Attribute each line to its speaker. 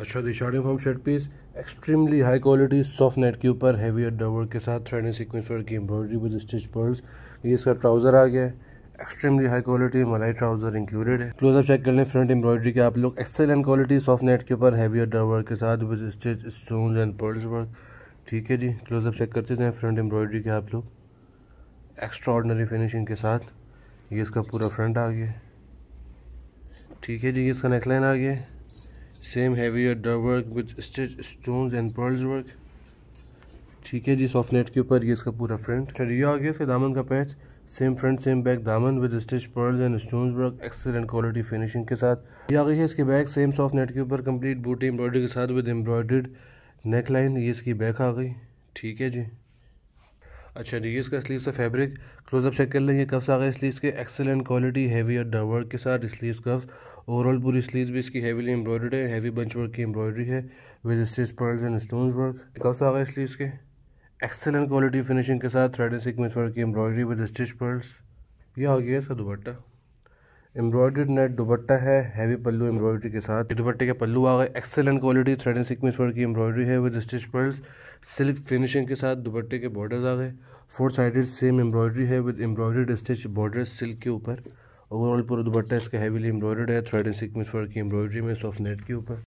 Speaker 1: अच्छा दिशाड़ी form shirt piece extremely high quality soft net के ऊपर हैवी अड्डा वर्क के साथ थ्रेडिंग सीक्वेंस वर्क की एम्ब्रॉयडरी विद स्टिच पर्ल्स ये इसका ट्राउज़र आ गया है एक्सट्रीमली हाई क्वालिटी मलाई ट्राउजर इंक्लूडेड है क्लोजअप चेक कर लें फ्रंट एम्ब्रॉयडरी के आप लोग एक्सेलेंट क्वालिटी सॉफ्ट नेट के ऊपर हैवी अड्डा वर्क के साथ with stitch stone and pearls work ठीक है जी क्लोजअप चेक करते हैं फ्रंट एम्ब्रॉयडरी के आप लोग एक्स्ट्रा फिनिशिंग के साथ ये इसका पूरा फ्रंट आ गया ठीक है जी इसका नेकलाइन आ गया सेम हैवी और डर work with stitch stone and pearls work ठीक है जी सॉफ्ट नेट के ऊपर ये इसका पूरा फ्रंट अच्छा, ये आ गया इसका दामन का patch same front same back दामन with stitch pearls and stones work excellent quality finishing के साथ ये आ गई है इसके बैक सेम सॉफ्ट नेट के ऊपर कंप्लीट बूटी एम्ब्रॉयडरी के साथ विद एम्ब्रॉयडर्ड नेक लाइन ये इसकी बैक आ गई ठीक है जी अच्छा जी इसका स्लीव का फैब्रिक क्लोजअप चेक कर लेंगे कफ्स आ गए स्लीव्स के एक्सेलेंट क्वालिटी हैवी और डवर्क के साथ स्लीव कफ ओवरऑल पूरी स्लीव भी इसकी हैवीली एम्ब्रॉयडर्ड है हैवी बंच वर्क की एम्ब्रॉयडरी है with stage pearls and stones work cuffs आ गए स्लीव के एक्सेलेंट क्वालिटी फिनिशिंग के साथ थ्रेड एंड सीक्वेंस वर्क की एम्ब्रॉयडरी विद स्टिच पर्ल्स यह आ गया इसका दुपट्टा एम्ब्रॉयडर्ड नेट दुपट्टा है हैवी पल्लू एम्ब्रॉयडरी के साथ दुपट्टे के पल्लू आ गए excellent quality thread and sequence work की एम्ब्रॉयडरी है with stitch pearls silk finishing के साथ दुपट्टे के बॉर्डर्स आ गए फोर साइडेड सेम एम्ब्रॉयडरी है with embroidered stitch border silk के ऊपर ओवरऑल पूरा दुपट्टा इसका हैवीली एम्ब्रॉयडर्ड है थ्रेड एंड सिक्वेंस वर्क की एम्ब्रॉयडरी में सॉफ्ट नेट के ऊपर